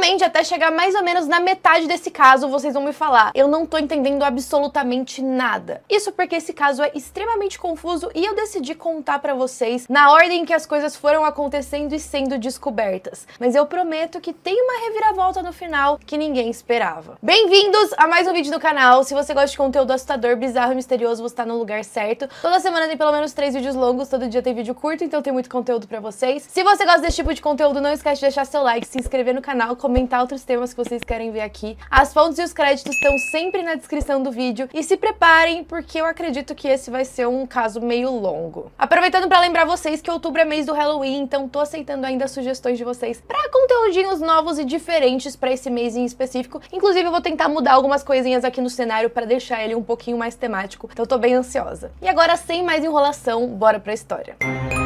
Provavelmente até chegar mais ou menos na metade desse caso, vocês vão me falar: eu não tô entendendo absolutamente nada. Isso porque esse caso é extremamente confuso e eu decidi contar para vocês na ordem que as coisas foram acontecendo e sendo descobertas. Mas eu prometo que tem uma reviravolta no final que ninguém esperava. Bem-vindos a mais um vídeo do canal. Se você gosta de conteúdo assustador, bizarro e misterioso, você tá no lugar certo. Toda semana tem pelo menos três vídeos longos, todo dia tem vídeo curto, então tem muito conteúdo para vocês. Se você gosta desse tipo de conteúdo, não esquece de deixar seu like, se inscrever no canal, comentar comentar outros temas que vocês querem ver aqui. As fontes e os créditos estão sempre na descrição do vídeo e se preparem porque eu acredito que esse vai ser um caso meio longo. Aproveitando para lembrar vocês que outubro é mês do Halloween, então tô aceitando ainda sugestões de vocês para conteúdinhos novos e diferentes para esse mês em específico. Inclusive eu vou tentar mudar algumas coisinhas aqui no cenário para deixar ele um pouquinho mais temático. Então tô bem ansiosa. E agora sem mais enrolação, bora para a história. Música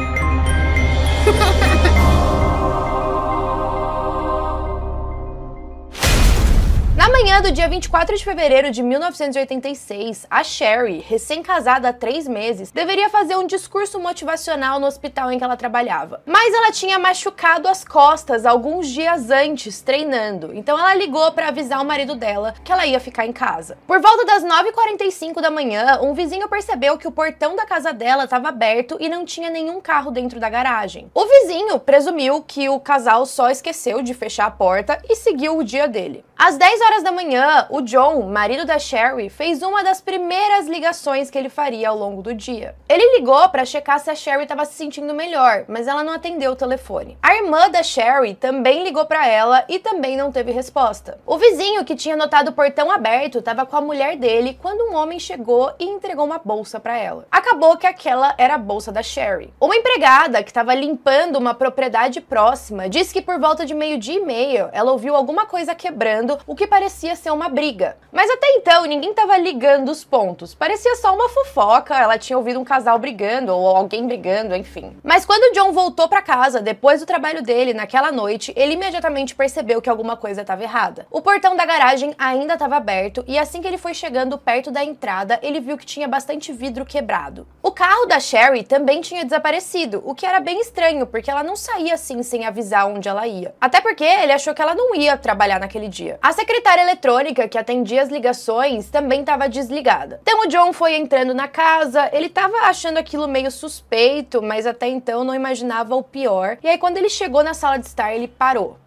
manhã do dia 24 de fevereiro de 1986, a Sherry, recém-casada há três meses, deveria fazer um discurso motivacional no hospital em que ela trabalhava. Mas ela tinha machucado as costas alguns dias antes, treinando, então ela ligou para avisar o marido dela que ela ia ficar em casa. Por volta das 9h45 da manhã, um vizinho percebeu que o portão da casa dela estava aberto e não tinha nenhum carro dentro da garagem. O vizinho presumiu que o casal só esqueceu de fechar a porta e seguiu o dia dele. Às 10 horas da manhã, o John, marido da Sherry, fez uma das primeiras ligações que ele faria ao longo do dia. Ele ligou para checar se a Sherry estava se sentindo melhor, mas ela não atendeu o telefone. A irmã da Sherry também ligou para ela e também não teve resposta. O vizinho que tinha notado o portão aberto estava com a mulher dele quando um homem chegou e entregou uma bolsa para ela. Acabou que aquela era a bolsa da Sherry. Uma empregada que estava limpando uma propriedade próxima disse que por volta de meio-dia e meio ela ouviu alguma coisa quebrando, o que parecia parecia ser uma briga. Mas até então ninguém estava ligando os pontos. Parecia só uma fofoca, ela tinha ouvido um casal brigando ou alguém brigando, enfim. Mas quando John voltou para casa depois do trabalho dele naquela noite, ele imediatamente percebeu que alguma coisa estava errada. O portão da garagem ainda estava aberto e assim que ele foi chegando perto da entrada, ele viu que tinha bastante vidro quebrado. O carro da Sherry também tinha desaparecido, o que era bem estranho, porque ela não saía assim sem avisar onde ela ia. Até porque ele achou que ela não ia trabalhar naquele dia. A secretária eletrônica que atendia as ligações também estava desligada. Então o John foi entrando na casa, ele estava achando aquilo meio suspeito, mas até então não imaginava o pior. E aí quando ele chegou na sala de estar, ele parou.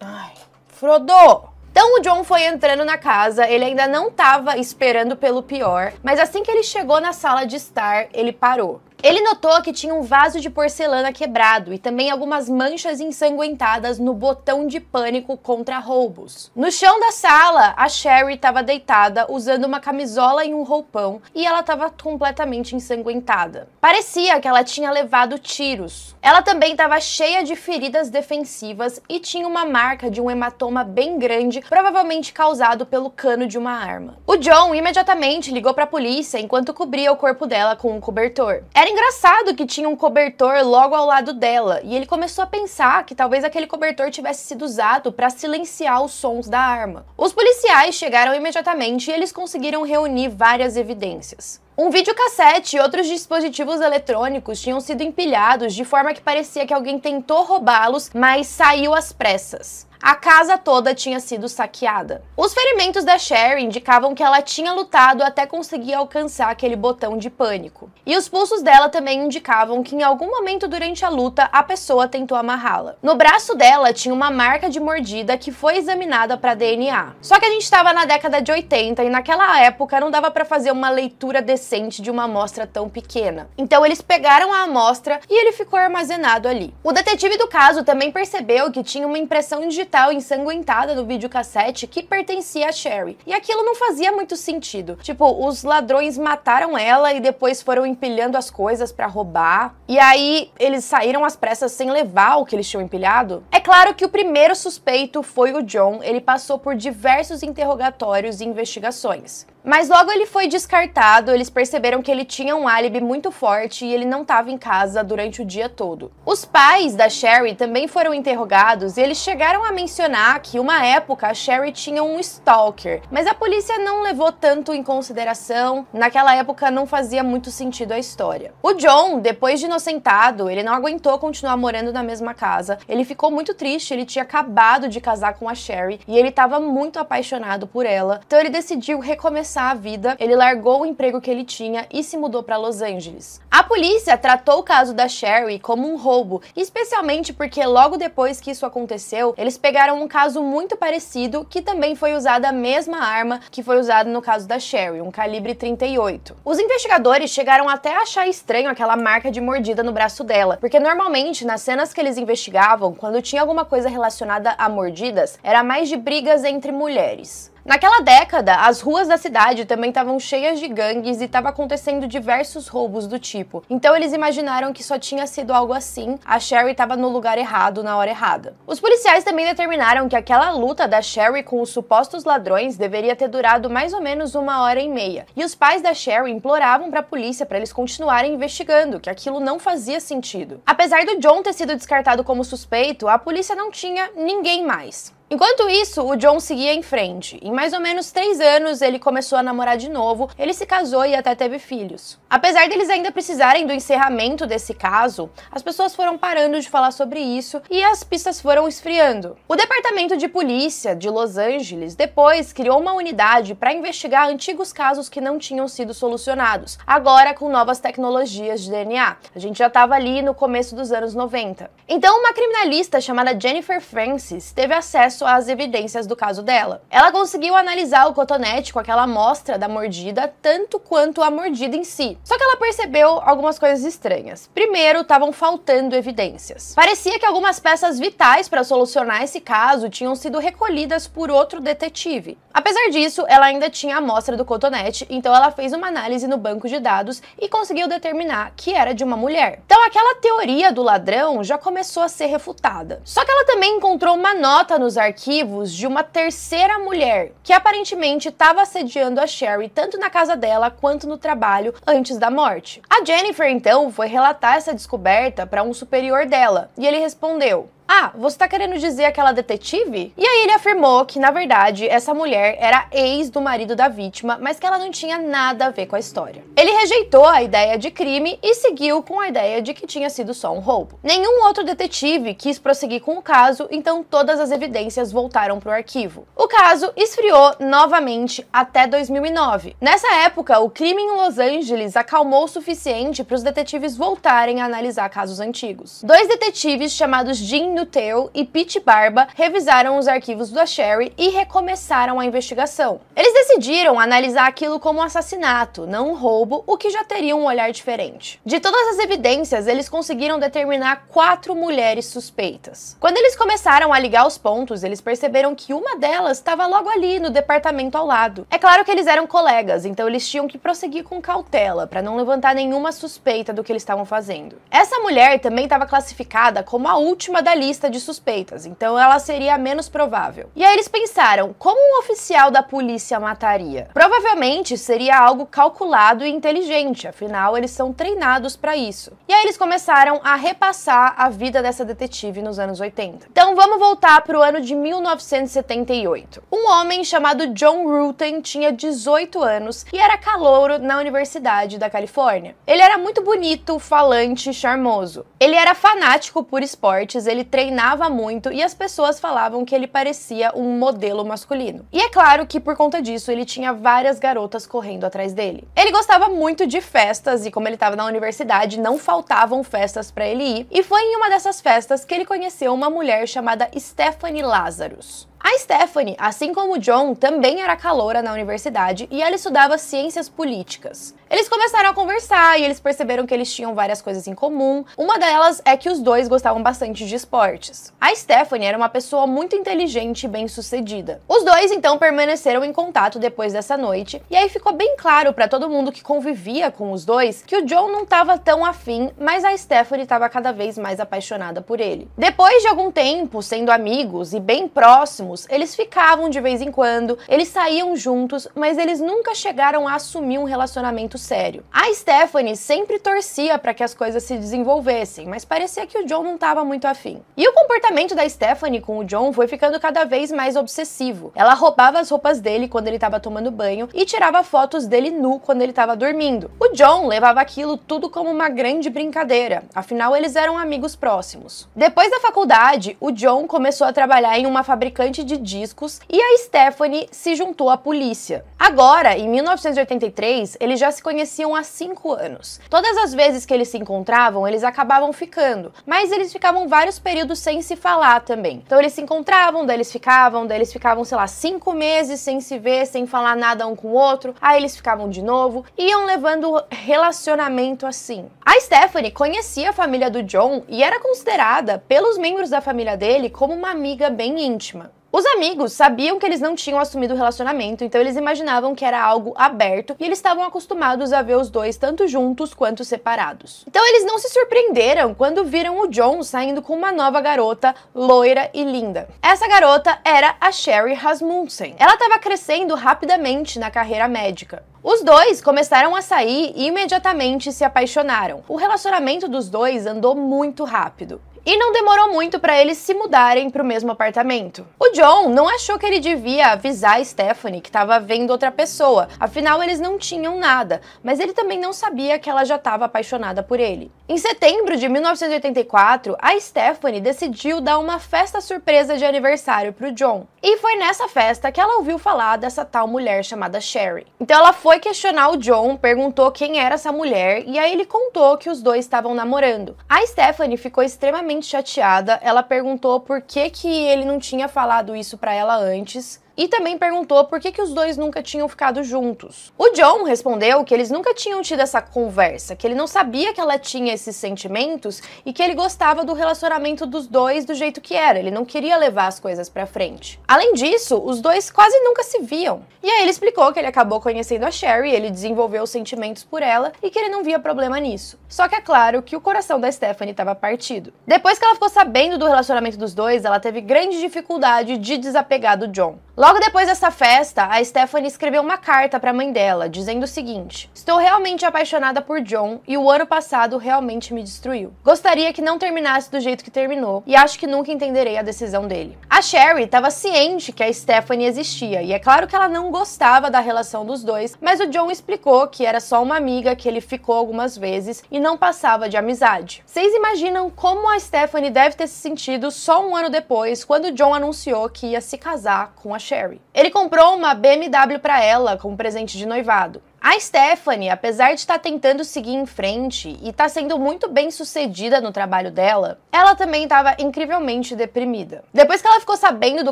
Ai, Frodo! Então o John foi entrando na casa, ele ainda não estava esperando pelo pior, mas assim que ele chegou na sala de estar, ele parou. Ele notou que tinha um vaso de porcelana quebrado e também algumas manchas ensanguentadas no botão de pânico contra roubos. No chão da sala, a Sherry estava deitada usando uma camisola e um roupão e ela estava completamente ensanguentada. Parecia que ela tinha levado tiros. Ela também estava cheia de feridas defensivas e tinha uma marca de um hematoma bem grande, provavelmente causado pelo cano de uma arma. O John imediatamente ligou para a polícia enquanto cobria o corpo dela com um cobertor. Era era é engraçado que tinha um cobertor logo ao lado dela, e ele começou a pensar que talvez aquele cobertor tivesse sido usado para silenciar os sons da arma. Os policiais chegaram imediatamente e eles conseguiram reunir várias evidências. Um videocassete e outros dispositivos eletrônicos tinham sido empilhados de forma que parecia que alguém tentou roubá-los, mas saiu às pressas a casa toda tinha sido saqueada. Os ferimentos da Sherry indicavam que ela tinha lutado até conseguir alcançar aquele botão de pânico. E os pulsos dela também indicavam que em algum momento durante a luta a pessoa tentou amarrá-la. No braço dela tinha uma marca de mordida que foi examinada para DNA. Só que a gente estava na década de 80 e naquela época não dava para fazer uma leitura decente de uma amostra tão pequena. Então eles pegaram a amostra e ele ficou armazenado ali. O detetive do caso também percebeu que tinha uma impressão digital tal ensanguentada no videocassete que pertencia a Sherry. E aquilo não fazia muito sentido. Tipo, os ladrões mataram ela e depois foram empilhando as coisas para roubar. E aí eles saíram às pressas sem levar o que eles tinham empilhado. É claro que o primeiro suspeito foi o John. Ele passou por diversos interrogatórios e investigações. Mas logo ele foi descartado, eles perceberam que ele tinha um álibi muito forte e ele não estava em casa durante o dia todo. Os pais da Sherry também foram interrogados e eles chegaram a mencionar que uma época a Sherry tinha um stalker, mas a polícia não levou tanto em consideração, naquela época não fazia muito sentido a história. O John, depois de inocentado, ele não aguentou continuar morando na mesma casa, ele ficou muito triste, ele tinha acabado de casar com a Sherry e ele estava muito apaixonado por ela, então ele decidiu recomeçar começar a vida, ele largou o emprego que ele tinha e se mudou para Los Angeles. A polícia tratou o caso da Sherry como um roubo, especialmente porque logo depois que isso aconteceu, eles pegaram um caso muito parecido que também foi usada a mesma arma que foi usada no caso da Sherry, um calibre 38. Os investigadores chegaram até a achar estranho aquela marca de mordida no braço dela, porque normalmente nas cenas que eles investigavam, quando tinha alguma coisa relacionada a mordidas, era mais de brigas entre mulheres. Naquela década, as ruas da cidade também estavam cheias de gangues e estava acontecendo diversos roubos do tipo. Então eles imaginaram que só tinha sido algo assim, a Sherry estava no lugar errado na hora errada. Os policiais também determinaram que aquela luta da Sherry com os supostos ladrões deveria ter durado mais ou menos uma hora e meia. E os pais da Sherry imploravam para a polícia para eles continuarem investigando, que aquilo não fazia sentido. Apesar do John ter sido descartado como suspeito, a polícia não tinha ninguém mais. Enquanto isso, o John seguia em frente. Em mais ou menos três anos, ele começou a namorar de novo, ele se casou e até teve filhos. Apesar deles ainda precisarem do encerramento desse caso, as pessoas foram parando de falar sobre isso e as pistas foram esfriando. O Departamento de Polícia de Los Angeles depois criou uma unidade para investigar antigos casos que não tinham sido solucionados, agora com novas tecnologias de DNA. A gente já estava ali no começo dos anos 90. Então, uma criminalista chamada Jennifer Francis teve acesso acesso às evidências do caso dela. Ela conseguiu analisar o cotonete com aquela amostra da mordida tanto quanto a mordida em si. Só que ela percebeu algumas coisas estranhas. Primeiro, estavam faltando evidências. Parecia que algumas peças vitais para solucionar esse caso tinham sido recolhidas por outro detetive. Apesar disso, ela ainda tinha a amostra do cotonete, então ela fez uma análise no banco de dados e conseguiu determinar que era de uma mulher. Então aquela teoria do ladrão já começou a ser refutada. Só que ela também encontrou uma nota nos arquivos de uma terceira mulher que aparentemente estava assediando a Sherry tanto na casa dela quanto no trabalho antes da morte. A Jennifer então foi relatar essa descoberta para um superior dela e ele respondeu: ah, você tá querendo dizer aquela detetive? E aí ele afirmou que, na verdade, essa mulher era ex do marido da vítima, mas que ela não tinha nada a ver com a história. Ele rejeitou a ideia de crime e seguiu com a ideia de que tinha sido só um roubo. Nenhum outro detetive quis prosseguir com o caso, então todas as evidências voltaram para o arquivo. O caso esfriou novamente até 2009. Nessa época, o crime em Los Angeles acalmou o suficiente para os detetives voltarem a analisar casos antigos. Dois detetives chamados Jim Nuttall e Pete Barba revisaram os arquivos da Sherry e recomeçaram a investigação. Eles decidiram analisar aquilo como um assassinato, não um roubo, o que já teria um olhar diferente. De todas as evidências, eles conseguiram determinar quatro mulheres suspeitas. Quando eles começaram a ligar os pontos, eles perceberam que uma delas estava logo ali, no departamento ao lado. É claro que eles eram colegas, então eles tinham que prosseguir com cautela para não levantar nenhuma suspeita do que eles estavam fazendo. Essa mulher também estava classificada como a última da lista lista de suspeitas, então ela seria menos provável. E aí eles pensaram, como um oficial da polícia mataria? Provavelmente seria algo calculado e inteligente, afinal eles são treinados para isso. E aí eles começaram a repassar a vida dessa detetive nos anos 80. Então vamos voltar para o ano de 1978. Um homem chamado John Rutten tinha 18 anos e era calouro na Universidade da Califórnia. Ele era muito bonito, falante, charmoso. Ele era fanático por esportes, ele treinava muito e as pessoas falavam que ele parecia um modelo masculino. E é claro que por conta disso ele tinha várias garotas correndo atrás dele. Ele gostava muito de festas e como ele estava na universidade, não faltavam festas para ele ir. E foi em uma dessas festas que ele conheceu uma mulher chamada Stephanie Lazarus. A Stephanie, assim como John, também era caloura na universidade e ela estudava ciências políticas. Eles começaram a conversar e eles perceberam que eles tinham várias coisas em comum. Uma delas é que os dois gostavam bastante de esportes. A Stephanie era uma pessoa muito inteligente e bem-sucedida. Os dois então permaneceram em contato depois dessa noite e aí ficou bem claro para todo mundo que convivia com os dois que o John não estava tão afim, mas a Stephanie estava cada vez mais apaixonada por ele. Depois de algum tempo sendo amigos e bem próximos próximos, eles ficavam de vez em quando, eles saíam juntos, mas eles nunca chegaram a assumir um relacionamento sério. A Stephanie sempre torcia para que as coisas se desenvolvessem, mas parecia que o John não estava muito afim. E o comportamento da Stephanie com o John foi ficando cada vez mais obsessivo. Ela roubava as roupas dele quando ele estava tomando banho e tirava fotos dele nu quando ele estava dormindo. O John levava aquilo tudo como uma grande brincadeira, afinal eles eram amigos próximos. Depois da faculdade, o John começou a trabalhar em uma fabricante de discos e a Stephanie se juntou à polícia. Agora, em 1983, eles já se conheciam há cinco anos. Todas as vezes que eles se encontravam, eles acabavam ficando, mas eles ficavam vários períodos sem se falar também. Então eles se encontravam, daí eles ficavam, daí eles ficavam, sei lá, cinco meses sem se ver, sem falar nada um com o outro, aí eles ficavam de novo, iam levando relacionamento assim. A Stephanie conhecia a família do John e era considerada pelos membros da família dele como uma amiga bem íntima. Os amigos sabiam que eles não tinham assumido o relacionamento, então eles imaginavam que era algo aberto e eles estavam acostumados a ver os dois tanto juntos quanto separados. Então eles não se surpreenderam quando viram o John saindo com uma nova garota, loira e linda. Essa garota era a Sherry Rasmussen. Ela estava crescendo rapidamente na carreira médica. Os dois começaram a sair e imediatamente se apaixonaram. O relacionamento dos dois andou muito rápido. E não demorou muito para eles se mudarem para o mesmo apartamento. O John não achou que ele devia avisar a Stephanie que estava vendo outra pessoa, afinal eles não tinham nada, mas ele também não sabia que ela já estava apaixonada por ele. Em setembro de 1984, a Stephanie decidiu dar uma festa surpresa de aniversário para o John. E foi nessa festa que ela ouviu falar dessa tal mulher chamada Sherry. Então ela foi questionar o John, perguntou quem era essa mulher e aí ele contou que os dois estavam namorando. A Stephanie ficou extremamente extremamente chateada. Ela perguntou por que, que ele não tinha falado isso para ela antes e também perguntou por que, que os dois nunca tinham ficado juntos. O John respondeu que eles nunca tinham tido essa conversa, que ele não sabia que ela tinha esses sentimentos e que ele gostava do relacionamento dos dois do jeito que era, ele não queria levar as coisas para frente. Além disso, os dois quase nunca se viam. E aí ele explicou que ele acabou conhecendo a Sherry, ele desenvolveu sentimentos por ela e que ele não via problema nisso. Só que é claro que o coração da Stephanie estava partido. Depois que ela ficou sabendo do relacionamento dos dois, ela teve grande dificuldade de desapegar do John. Logo Logo depois dessa festa, a Stephanie escreveu uma carta para a mãe dela, dizendo o seguinte: Estou realmente apaixonada por John e o ano passado realmente me destruiu. Gostaria que não terminasse do jeito que terminou e acho que nunca entenderei a decisão dele. A Sherry estava ciente que a Stephanie existia e é claro que ela não gostava da relação dos dois, mas o John explicou que era só uma amiga que ele ficou algumas vezes e não passava de amizade. Vocês imaginam como a Stephanie deve ter se sentido só um ano depois, quando o John anunciou que ia se casar com a Sherry? Sherry. Ele comprou uma BMW para ela como presente de noivado. A Stephanie, apesar de estar tá tentando seguir em frente e tá sendo muito bem sucedida no trabalho dela, ela também estava incrivelmente deprimida. Depois que ela ficou sabendo do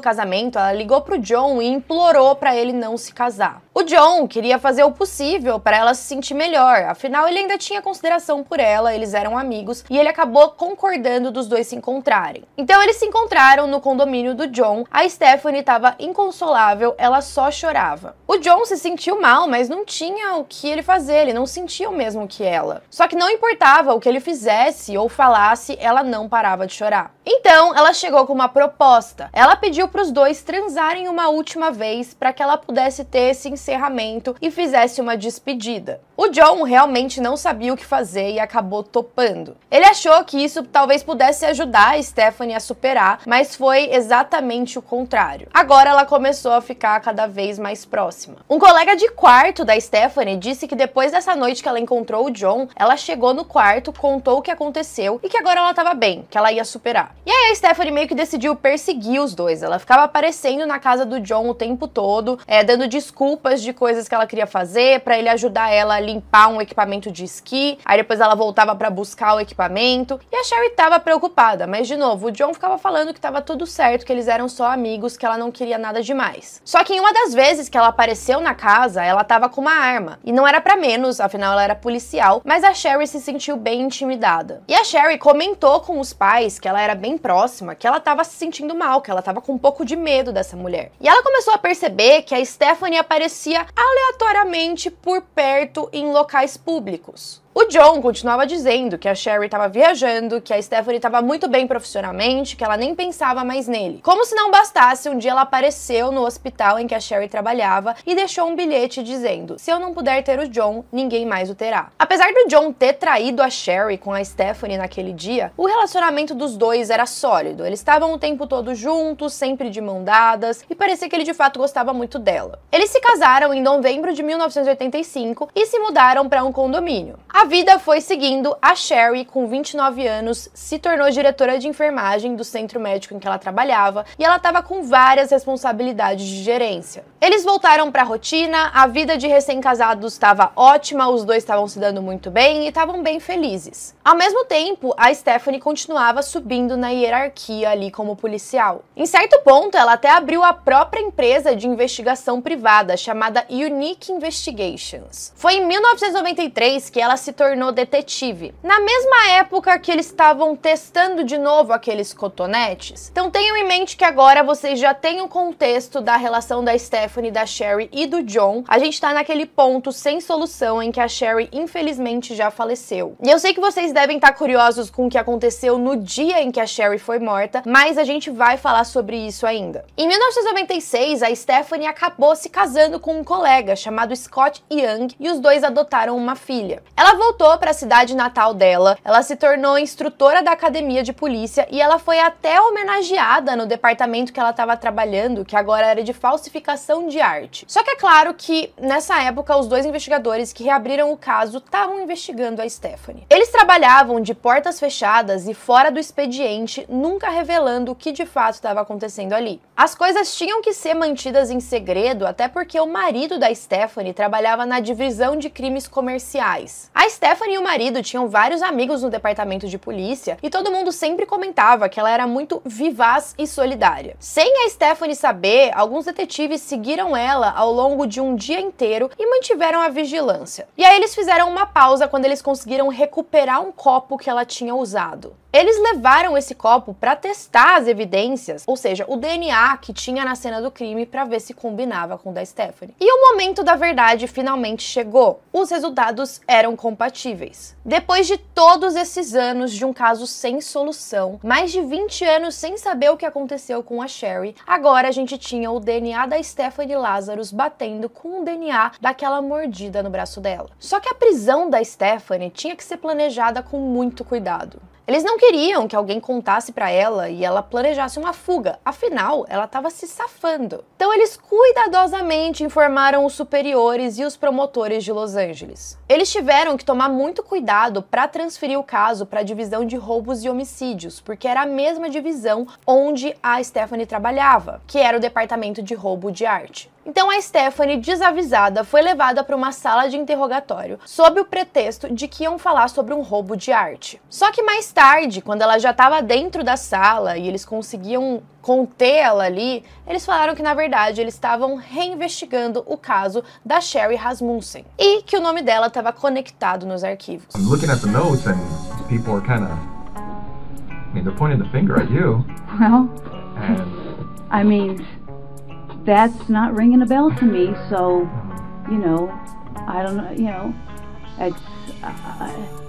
casamento, ela ligou pro John e implorou para ele não se casar. O John queria fazer o possível para ela se sentir melhor, afinal ele ainda tinha consideração por ela, eles eram amigos e ele acabou concordando dos dois se encontrarem. Então eles se encontraram no condomínio do John, a Stephanie estava inconsolável, ela só chorava. O John se sentiu mal, mas não tinha tinha o que ele fazer, ele não sentia o mesmo que ela. Só que não importava o que ele fizesse ou falasse, ela não parava de chorar. Então, ela chegou com uma proposta. Ela pediu para os dois transarem uma última vez para que ela pudesse ter esse encerramento e fizesse uma despedida. O John realmente não sabia o que fazer e acabou topando. Ele achou que isso talvez pudesse ajudar a Stephanie a superar, mas foi exatamente o contrário. Agora ela começou a ficar cada vez mais próxima. Um colega de quarto da Stephanie Stephanie disse que depois dessa noite que ela encontrou o John, ela chegou no quarto, contou o que aconteceu e que agora ela estava bem, que ela ia superar. E aí a Stephanie meio que decidiu perseguir os dois. Ela ficava aparecendo na casa do John o tempo todo, é, dando desculpas de coisas que ela queria fazer para ele ajudar ela a limpar um equipamento de esqui. Aí depois ela voltava para buscar o equipamento e a Sherry estava preocupada, mas de novo o John ficava falando que estava tudo certo, que eles eram só amigos, que ela não queria nada demais. Só que em uma das vezes que ela apareceu na casa, ela estava com uma arma arma. E não era para menos, afinal ela era policial, mas a Sherry se sentiu bem intimidada. E a Sherry comentou com os pais que ela era bem próxima, que ela estava se sentindo mal, que ela estava com um pouco de medo dessa mulher. E ela começou a perceber que a Stephanie aparecia aleatoriamente por perto em locais públicos. O John continuava dizendo que a Sherry estava viajando, que a Stephanie estava muito bem profissionalmente, que ela nem pensava mais nele. Como se não bastasse, um dia ela apareceu no hospital em que a Sherry trabalhava e deixou um bilhete dizendo: "Se eu não puder ter o John, ninguém mais o terá". Apesar do John ter traído a Sherry com a Stephanie naquele dia, o relacionamento dos dois era sólido. Eles estavam o tempo todo juntos, sempre de mão dadas, e parecia que ele de fato gostava muito dela. Eles se casaram em novembro de 1985 e se mudaram para um condomínio. A a vida foi seguindo, a Sherry, com 29 anos, se tornou diretora de enfermagem do centro médico em que ela trabalhava e ela estava com várias responsabilidades de gerência. Eles voltaram para a rotina, a vida de recém-casados estava ótima, os dois estavam se dando muito bem e estavam bem felizes. Ao mesmo tempo, a Stephanie continuava subindo na hierarquia ali como policial. Em certo ponto, ela até abriu a própria empresa de investigação privada chamada Unique Investigations. Foi em 1993 que ela se tornou detetive. Na mesma época que eles estavam testando de novo aqueles cotonetes. Então tenham em mente que agora vocês já têm o contexto da relação da Stephanie, da Sherry e do John. A gente tá naquele ponto sem solução em que a Sherry infelizmente já faleceu. E eu sei que vocês devem estar tá curiosos com o que aconteceu no dia em que a Sherry foi morta, mas a gente vai falar sobre isso ainda. Em 1996, a Stephanie acabou se casando com um colega chamado Scott Young e os dois adotaram uma filha. Ela voltou para a cidade natal dela, ela se tornou instrutora da academia de polícia e ela foi até homenageada no departamento que ela estava trabalhando, que agora era de falsificação de arte. Só que é claro que nessa época os dois investigadores que reabriram o caso estavam investigando a Stephanie. Eles trabalhavam de portas fechadas e fora do expediente, nunca revelando o que de fato estava acontecendo ali. As coisas tinham que ser mantidas em segredo, até porque o marido da Stephanie trabalhava na divisão de crimes comerciais. A a Stephanie e o marido tinham vários amigos no departamento de polícia e todo mundo sempre comentava que ela era muito vivaz e solidária. Sem a Stephanie saber, alguns detetives seguiram ela ao longo de um dia inteiro e mantiveram a vigilância. E aí eles fizeram uma pausa quando eles conseguiram recuperar um copo que ela tinha usado. Eles levaram esse copo para testar as evidências, ou seja, o DNA que tinha na cena do crime para ver se combinava com o da Stephanie. E o momento da verdade finalmente chegou. Os resultados eram compatíveis. Depois de todos esses anos de um caso sem solução, mais de 20 anos sem saber o que aconteceu com a Sherry, agora a gente tinha o DNA da Stephanie Lazarus batendo com o DNA daquela mordida no braço dela. Só que a prisão da Stephanie tinha que ser planejada com muito cuidado. Eles não queriam que alguém contasse para ela e ela planejasse uma fuga, afinal, ela estava se safando. Então eles cuidadosamente informaram os superiores e os promotores de Los Angeles. Eles tiveram que tomar muito cuidado para transferir o caso para a divisão de roubos e homicídios, porque era a mesma divisão onde a Stephanie trabalhava, que era o departamento de roubo de arte. Então a Stephanie, desavisada, foi levada para uma sala de interrogatório, sob o pretexto de que iam falar sobre um roubo de arte. Só que mais tarde, quando ela já estava dentro da sala e eles conseguiam conter ela ali, eles falaram que na verdade eles estavam reinvestigando o caso da Sherry Rasmussen e que o nome dela estava conectado nos arquivos. looking at the notes and people are kind of I mean they're pointing the finger at you. Well, and I mean that's not ringing a bell to me. So, you know, I don't know, you know, it's. Uh,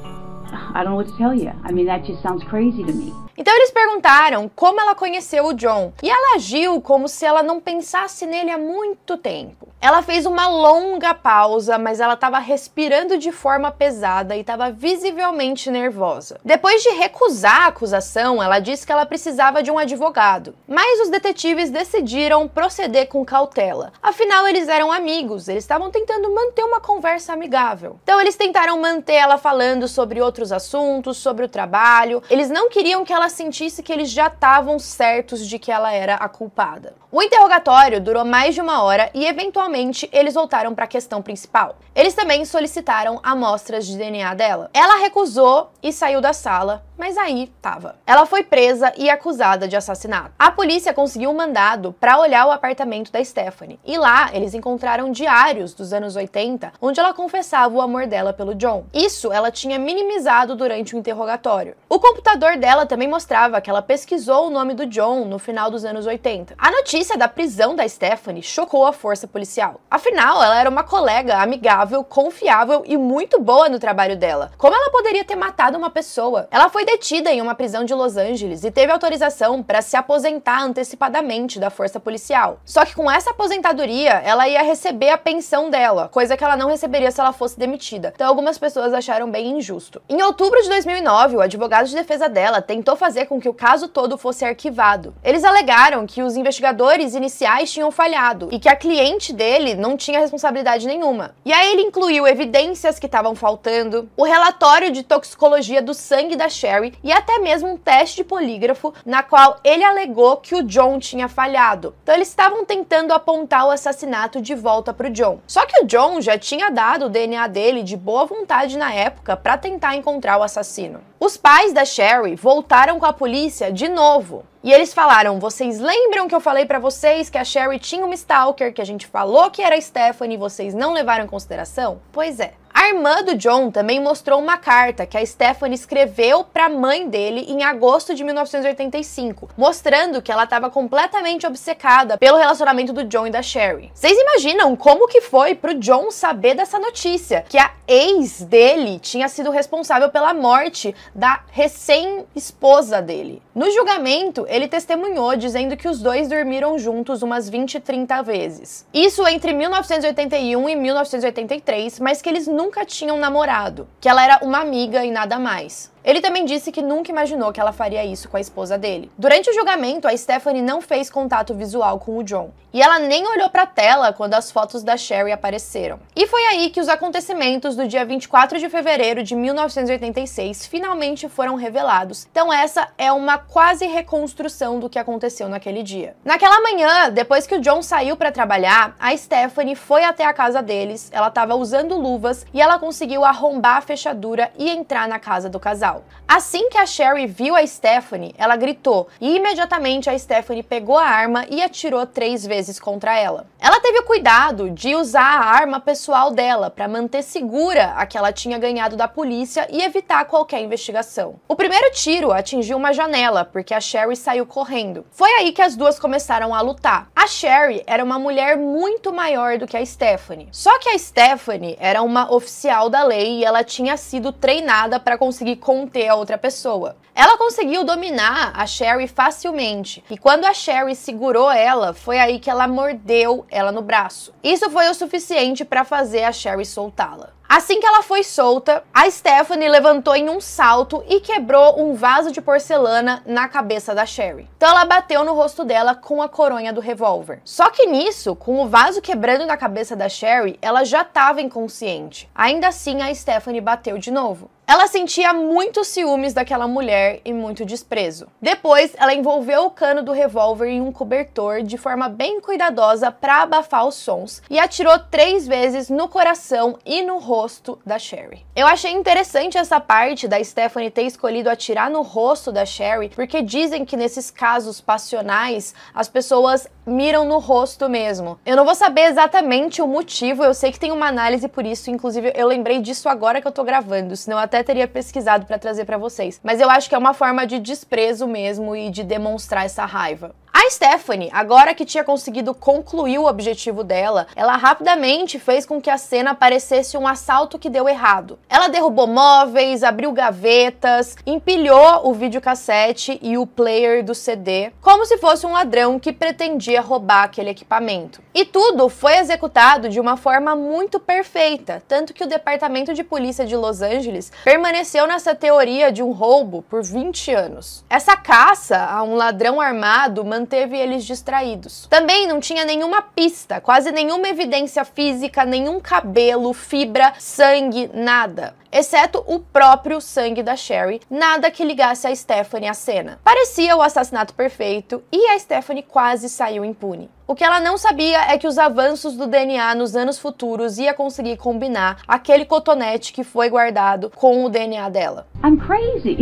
I don't know what to tell you. I mean, that just sounds crazy to me. Então eles perguntaram como ela conheceu o John e ela agiu como se ela não pensasse nele há muito tempo. Ela fez uma longa pausa, mas ela estava respirando de forma pesada e estava visivelmente nervosa. Depois de recusar a acusação, ela disse que ela precisava de um advogado, mas os detetives decidiram proceder com cautela. Afinal, eles eram amigos, eles estavam tentando manter uma conversa amigável. Então eles tentaram manter ela falando sobre outros assuntos assuntos, sobre o trabalho. Eles não queriam que ela sentisse que eles já estavam certos de que ela era a culpada. O interrogatório durou mais de uma hora e, eventualmente, eles voltaram para a questão principal. Eles também solicitaram amostras de DNA dela. Ela recusou e saiu da sala, mas aí tava. Ela foi presa e acusada de assassinato. A polícia conseguiu um mandado para olhar o apartamento da Stephanie. E lá eles encontraram diários dos anos 80 onde ela confessava o amor dela pelo John. Isso ela tinha minimizado durante o interrogatório. O computador dela também mostrava que ela pesquisou o nome do John no final dos anos 80. A notícia da prisão da Stephanie chocou a força policial. Afinal, ela era uma colega amigável, confiável e muito boa no trabalho dela. Como ela poderia ter matado uma pessoa? Ela foi detida em uma prisão de Los Angeles e teve autorização para se aposentar antecipadamente da força policial. Só que com essa aposentadoria, ela ia receber a pensão dela, coisa que ela não receberia se ela fosse demitida. Então algumas pessoas acharam bem injusto. Em outubro de 2009, o advogado de defesa dela tentou fazer com que o caso todo fosse arquivado. Eles alegaram que os investigadores iniciais tinham falhado e que a cliente dele não tinha responsabilidade nenhuma. E aí ele incluiu evidências que estavam faltando, o relatório de toxicologia do sangue da Cher e até mesmo um teste de polígrafo na qual ele alegou que o John tinha falhado. Então eles estavam tentando apontar o assassinato de volta para o John. Só que o John já tinha dado o DNA dele de boa vontade na época para tentar encontrar o assassino. Os pais da Sherry voltaram com a polícia de novo. E eles falaram: "Vocês lembram que eu falei para vocês que a Sherry tinha uma stalker que a gente falou que era a Stephanie e vocês não levaram em consideração?" Pois é. A irmã do John também mostrou uma carta que a Stephanie escreveu para a mãe dele em agosto de 1985, mostrando que ela estava completamente obcecada pelo relacionamento do John e da Sherry. Vocês imaginam como que foi pro John saber dessa notícia que a ex dele tinha sido responsável pela morte da recém-esposa dele? No julgamento, ele testemunhou dizendo que os dois dormiram juntos umas 20 30 vezes. Isso entre 1981 e 1983, mas que eles nunca nunca tinham namorado, que ela era uma amiga e nada mais. Ele também disse que nunca imaginou que ela faria isso com a esposa dele. Durante o julgamento, a Stephanie não fez contato visual com o John, e ela nem olhou para a tela quando as fotos da Sherry apareceram. E foi aí que os acontecimentos do dia 24 de fevereiro de 1986 finalmente foram revelados. Então essa é uma quase reconstrução do que aconteceu naquele dia. Naquela manhã, depois que o John saiu para trabalhar, a Stephanie foi até a casa deles, ela estava usando luvas e ela conseguiu arrombar a fechadura e entrar na casa do casal. Assim que a Sherry viu a Stephanie, ela gritou e imediatamente a Stephanie pegou a arma e atirou três vezes contra ela. Ela teve o cuidado de usar a arma pessoal dela para manter segura a que ela tinha ganhado da polícia e evitar qualquer investigação. O primeiro tiro atingiu uma janela porque a Sherry saiu correndo. Foi aí que as duas começaram a lutar. A Sherry era uma mulher muito maior do que a Stephanie. Só que a Stephanie era uma oficial da lei e ela tinha sido treinada para conseguir controlar manter a outra pessoa. Ela conseguiu dominar a Sherry facilmente, e quando a Sherry segurou ela, foi aí que ela mordeu ela no braço. Isso foi o suficiente para fazer a Sherry soltá-la. Assim que ela foi solta, a Stephanie levantou em um salto e quebrou um vaso de porcelana na cabeça da Sherry. Então ela bateu no rosto dela com a coronha do revólver. Só que nisso, com o vaso quebrando na cabeça da Sherry, ela já estava inconsciente. Ainda assim, a Stephanie bateu de novo. Ela sentia muitos ciúmes daquela mulher e muito desprezo. Depois, ela envolveu o cano do revólver em um cobertor de forma bem cuidadosa para abafar os sons e atirou três vezes no coração e no rosto rosto da Sherry. Eu achei interessante essa parte da Stephanie ter escolhido atirar no rosto da Sherry, porque dizem que nesses casos passionais as pessoas miram no rosto mesmo. Eu não vou saber exatamente o motivo, eu sei que tem uma análise por isso, inclusive eu lembrei disso agora que eu tô gravando, senão eu até teria pesquisado para trazer para vocês. Mas eu acho que é uma forma de desprezo mesmo e de demonstrar essa raiva. A Stephanie, agora que tinha conseguido concluir o objetivo dela, ela rapidamente fez com que a cena parecesse um assalto que deu errado. Ela derrubou móveis, abriu gavetas, empilhou o videocassete e o player do CD, como se fosse um ladrão que pretendia podia roubar aquele equipamento. E tudo foi executado de uma forma muito perfeita, tanto que o Departamento de Polícia de Los Angeles permaneceu nessa teoria de um roubo por 20 anos. Essa caça a um ladrão armado manteve eles distraídos. Também não tinha nenhuma pista, quase nenhuma evidência física, nenhum cabelo, fibra, sangue, nada exceto o próprio sangue da Sherry, nada que ligasse a Stephanie à cena. Parecia o assassinato perfeito e a Stephanie quase saiu impune. O que ela não sabia é que os avanços do DNA nos anos futuros ia conseguir combinar aquele cotonete que foi guardado com o DNA dela. I'm crazy.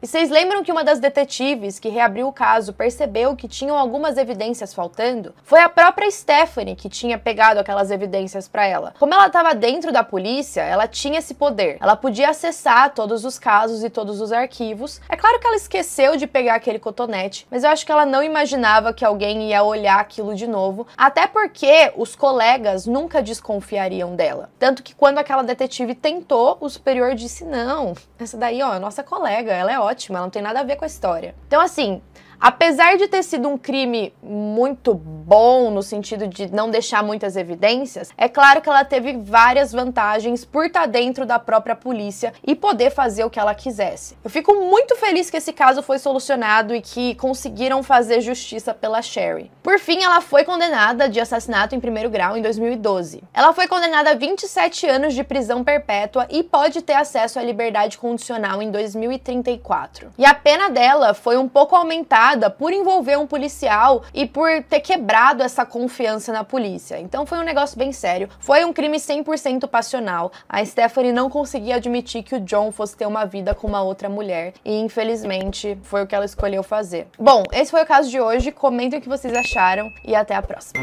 e vocês lembram que uma das detetives que reabriu o caso percebeu que tinham algumas evidências faltando? Foi a própria Stephanie que tinha pegado aquelas evidências para ela. Como ela estava dentro da polícia, ela tinha esse poder. Ela podia acessar todos os casos e todos os arquivos. É claro que ela esqueceu de pegar aquele cotonete, mas eu acho que ela não imaginava que alguém ia olhar aquilo de novo, até porque os colegas nunca desconfiariam dela. Tanto que quando aquela detetive tentou, o superior disse: "Não, essa daí, ó, é nossa colega, ela é ótima, ela não tem nada a ver com a história". Então assim, Apesar de ter sido um crime muito bom, no sentido de não deixar muitas evidências, é claro que ela teve várias vantagens por estar tá dentro da própria polícia e poder fazer o que ela quisesse. Eu fico muito feliz que esse caso foi solucionado e que conseguiram fazer justiça pela Sherry. Por fim, ela foi condenada de assassinato em primeiro grau em 2012. Ela foi condenada a 27 anos de prisão perpétua e pode ter acesso à liberdade condicional em 2034. E a pena dela foi um pouco aumentada por envolver um policial e por ter quebrado essa confiança na polícia. Então foi um negócio bem sério. Foi um crime 100% passional. A Stephanie não conseguia admitir que o John fosse ter uma vida com uma outra mulher e infelizmente foi o que ela escolheu fazer. Bom, esse foi o caso de hoje. Comentem o que vocês acharam e até a próxima.